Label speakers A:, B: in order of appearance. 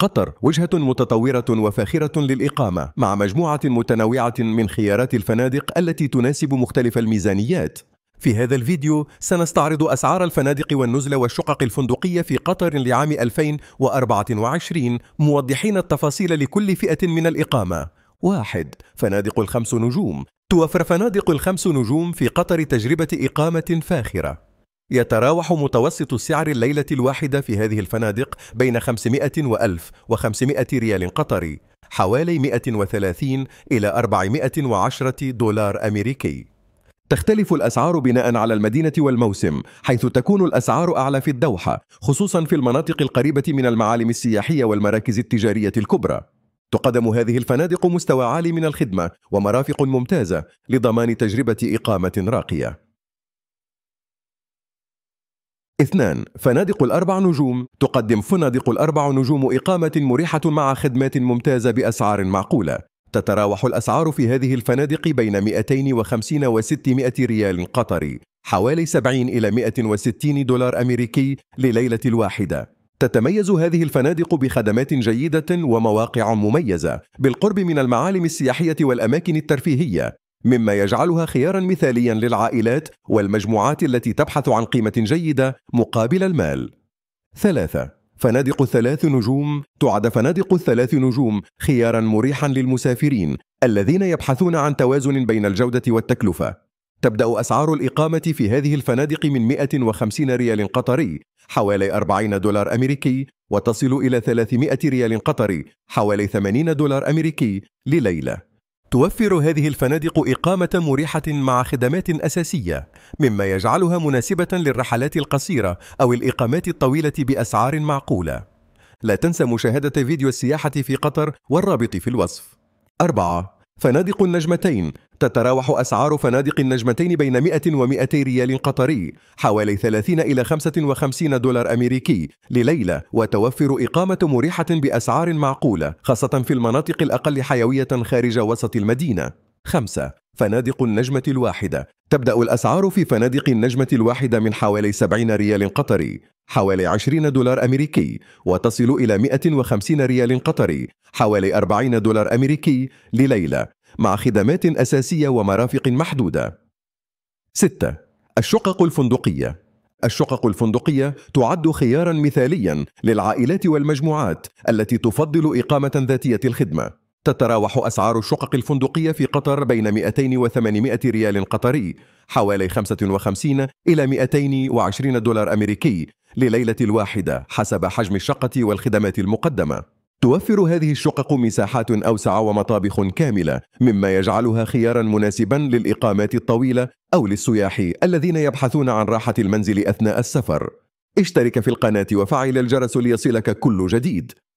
A: قطر وجهة متطورة وفاخرة للإقامة مع مجموعة متنوعة من خيارات الفنادق التي تناسب مختلف الميزانيات في هذا الفيديو سنستعرض أسعار الفنادق والنزل والشقق الفندقية في قطر لعام 2024 موضحين التفاصيل لكل فئة من الإقامة واحد فنادق الخمس نجوم توفر فنادق الخمس نجوم في قطر تجربة إقامة فاخرة يتراوح متوسط سعر الليلة الواحدة في هذه الفنادق بين 500 و 1000 و500 ريال قطري حوالي 130 إلى 410 دولار أمريكي تختلف الأسعار بناء على المدينة والموسم حيث تكون الأسعار أعلى في الدوحة خصوصا في المناطق القريبة من المعالم السياحية والمراكز التجارية الكبرى تقدم هذه الفنادق مستوى عالي من الخدمة ومرافق ممتازة لضمان تجربة إقامة راقية اثنان فنادق الأربع نجوم تقدم فنادق الأربع نجوم إقامة مريحة مع خدمات ممتازة بأسعار معقولة تتراوح الأسعار في هذه الفنادق بين 250 و 600 ريال قطري حوالي 70 إلى 160 دولار أمريكي لليلة الواحدة تتميز هذه الفنادق بخدمات جيدة ومواقع مميزة بالقرب من المعالم السياحية والأماكن الترفيهية مما يجعلها خيارا مثاليا للعائلات والمجموعات التي تبحث عن قيمة جيدة مقابل المال. 3. فنادق الثلاث نجوم تعد فنادق الثلاث نجوم خيارا مريحا للمسافرين الذين يبحثون عن توازن بين الجودة والتكلفة. تبدأ أسعار الإقامة في هذه الفنادق من 150 ريال قطري حوالي 40 دولار أمريكي وتصل إلى 300 ريال قطري حوالي 80 دولار أمريكي لليلة. توفر هذه الفنادق إقامة مريحة مع خدمات أساسية، مما يجعلها مناسبة للرحلات القصيرة أو الإقامات الطويلة بأسعار معقولة. لا تنسى مشاهدة فيديو السياحة في قطر والرابط في الوصف. 4. فنادق النجمتين تتراوح أسعار فنادق النجمتين بين 100 و200 ريال قطري حوالي 30 إلى 55 دولار أمريكي لليلة وتوفر إقامة مريحة بأسعار معقولة خاصة في المناطق الأقل حيوية خارج وسط المدينة 5. فنادق النجمة الواحدة تبدأ الأسعار في فنادق النجمة الواحدة من حوالي 70 ريال قطري حوالي 20 دولار أمريكي وتصل إلى 150 ريال قطري حوالي 40 دولار أمريكي لليلة مع خدمات أساسية ومرافق محدودة 6. الشقق الفندقية الشقق الفندقية تعد خيارا مثاليا للعائلات والمجموعات التي تفضل إقامة ذاتية الخدمة تتراوح أسعار الشقق الفندقية في قطر بين 200 و 800 ريال قطري حوالي 55 إلى 220 دولار أمريكي لليلة الواحدة حسب حجم الشقة والخدمات المقدمة توفر هذه الشقق مساحات أوسع ومطابخ كاملة مما يجعلها خيارا مناسبا للإقامات الطويلة أو للسياح الذين يبحثون عن راحة المنزل أثناء السفر اشترك في القناة وفعل الجرس ليصلك كل جديد